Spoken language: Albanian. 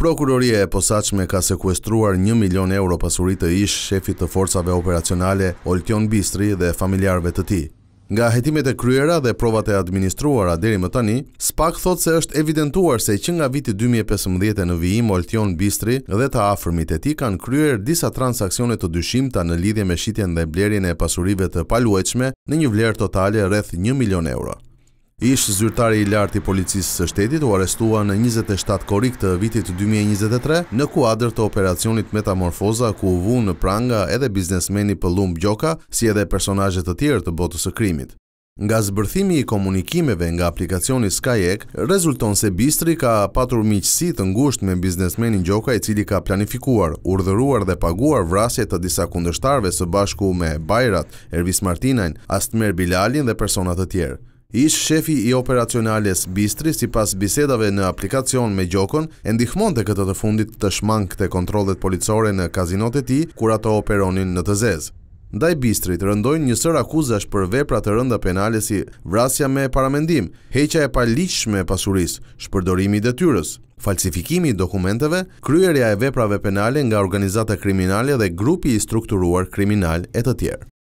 Prokuroria e posaçme ka sekuestruar 1 milion euro pasuri të ish shefit të forcave operacionale Olkion Bistri dhe familjarëve të tij. Nga hetimet e kryera dhe provat e administruara deri më tani, SPAK thot se është evidentuar se që nga viti 2015 në vijim Olthion Bistri dhe ta afërmit e ti kanë kryer disa transakcionet të dyshimta në lidhje me shitjen dhe blerjen e pasurive të palueqme në një vlerë totale rreth 1 milion euro. Ish zyrtari i lartë i policisë së shtetit u arestua në 27 korik të vitit 2023 në kuadrë të operacionit metamorfoza ku u vu në pranga edhe biznesmeni pëllum Gjoka si edhe personajet të tjerë të botës së krimit. Nga zbërthimi i komunikimeve nga aplikacioni Skyek, rezulton se Bistri ka patur miqësi të ngusht me biznesmenin Gjoka i cili ka planifikuar, urdhëruar dhe paguar vrasje të disa kundështarve së bashku me Bajrat, Ervis Martinajn, Astmer Bilalin dhe personat të tjerë ish shefi i operacionales Bistri si pas bisedave në aplikacion me Gjokon, e ndihmon të këtë të fundit të shmang këte kontrolet policore në kazinot e ti, kur ato operonin në të zezë. Ndaj Bistrit rëndojnë njësër akuzash për vepra të rënda penale si vrasja me paramendim, heqa e pa e pasuris, shpërdorimi i detyres, falsifikimi i dokumenteve, kryerja e veprave penale nga organizata kriminale dhe grupi i strukturuar kriminal e të tjerë.